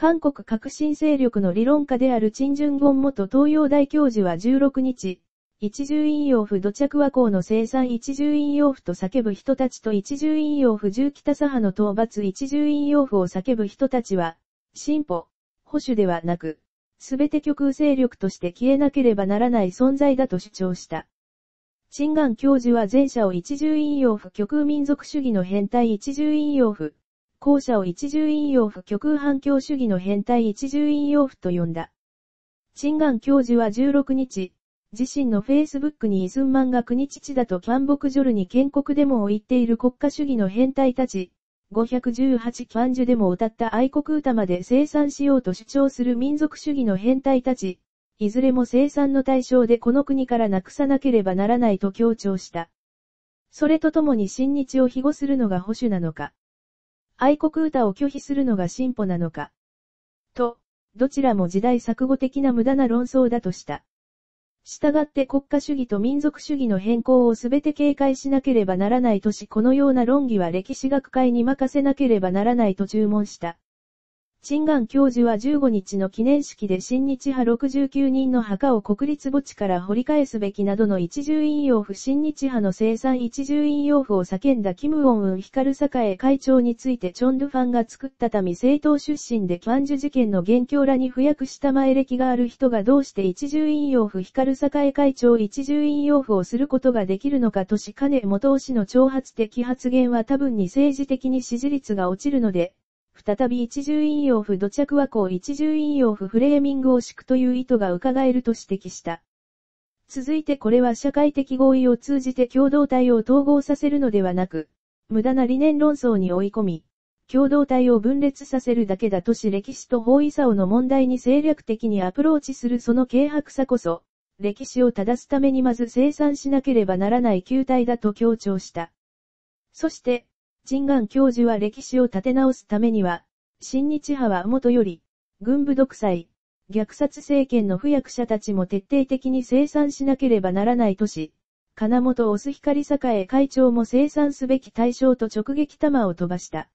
韓国革新勢力の理論家である陳順言元東洋大教授は16日、一重陰陽符土着和光の生産一重陰陽符と叫ぶ人たちと一重陰陽符重北左派の討伐一重陰陽符を叫ぶ人たちは、進歩、保守ではなく、すべて極右勢力として消えなければならない存在だと主張した。陳岩教授は前者を一重陰陽符極右民族主義の変態一重陰陽符、後者を一重引用不極右反共主義の変態一重引用不と呼んだ。チンガン教授は16日、自身のフェイスブックにイズンマンが国父だとキャンボクジョルに建国デモを言っている国家主義の変態たち、518キャンジュデモを歌った愛国歌まで生産しようと主張する民族主義の変態たち、いずれも生産の対象でこの国からなくさなければならないと強調した。それとともに新日を庇護するのが保守なのか。愛国歌を拒否するのが進歩なのか。と、どちらも時代錯誤的な無駄な論争だとした。従って国家主義と民族主義の変更を全て警戒しなければならないとしこのような論議は歴史学会に任せなければならないと注文した。チンガン教授は15日の記念式で新日派69人の墓を国立墓地から掘り返すべきなどの一重引用符新日派の生産一重引用符を叫んだキム・オン・ウン・ヒカルサカエ会長についてチョン・ドゥファンが作った民政党出身でキャンジュ事件の元凶らに付役した前歴がある人がどうして一重引用符ヒカルサカエ会長一重引用符をすることができるのかとし金元氏の挑発的発言は多分に政治的に支持率が落ちるので、再び一重引用符土着和光一重引用符フレーミングを敷くという意図が伺えると指摘した。続いてこれは社会的合意を通じて共同体を統合させるのではなく、無駄な理念論争に追い込み、共同体を分裂させるだけだとし歴史と包囲差をの問題に政略的にアプローチするその軽薄さこそ、歴史を正すためにまず生産しなければならない球体だと強調した。そして、陳願教授は歴史を立て直すためには、新日派は元より、軍部独裁、虐殺政権の不役者たちも徹底的に生産しなければならないとし、金本押す光栄会長も生産すべき対象と直撃弾を飛ばした。